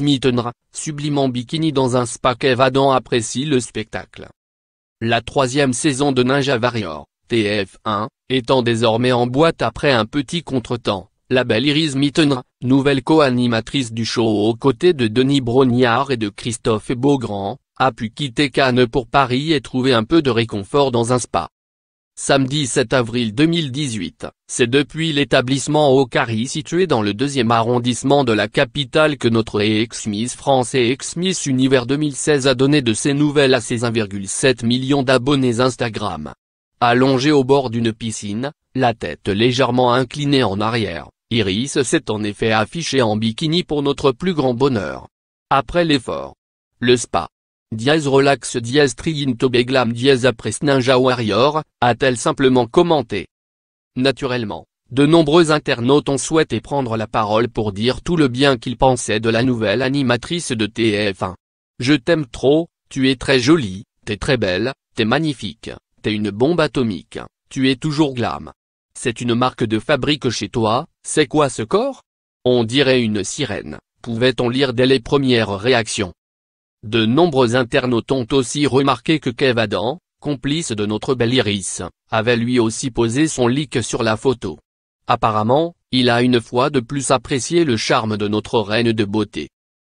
Louise Mittenra, sublime en bikini dans un spa qu'Evadan apprécie le spectacle. La troisième saison de Ninja Warrior, TF1, étant désormais en boîte après un petit contretemps, la belle Iris Mittenra, nouvelle co-animatrice du show aux côtés de Denis Brognard et de Christophe Beaugrand, a pu quitter Cannes pour Paris et trouver un peu de réconfort dans un spa. Samedi 7 avril 2018, c'est depuis l'établissement Ocari situé dans le deuxième arrondissement de la capitale que notre ex-Miss France et ex-Miss Univers 2016 a donné de ses nouvelles à ses 1,7 million d'abonnés Instagram. Allongée au bord d'une piscine, la tête légèrement inclinée en arrière, Iris s'est en effet affichée en bikini pour notre plus grand bonheur. Après l'effort, le spa, Diaz relax dièse triinto beglam Diaz après Ninja Warrior, a-t-elle simplement commenté. Naturellement, de nombreux internautes ont souhaité prendre la parole pour dire tout le bien qu'ils pensaient de la nouvelle animatrice de TF1. Je t'aime trop, tu es très jolie, t'es très belle, t'es magnifique, t'es une bombe atomique, tu es toujours glam. C'est une marque de fabrique chez toi, c'est quoi ce corps On dirait une sirène, pouvait-on lire dès les premières réactions. De nombreux internautes ont aussi remarqué que Kev Adam, complice de notre belle Iris, avait lui aussi posé son leak sur la photo. Apparemment, il a une fois de plus apprécié le charme de notre reine de beauté.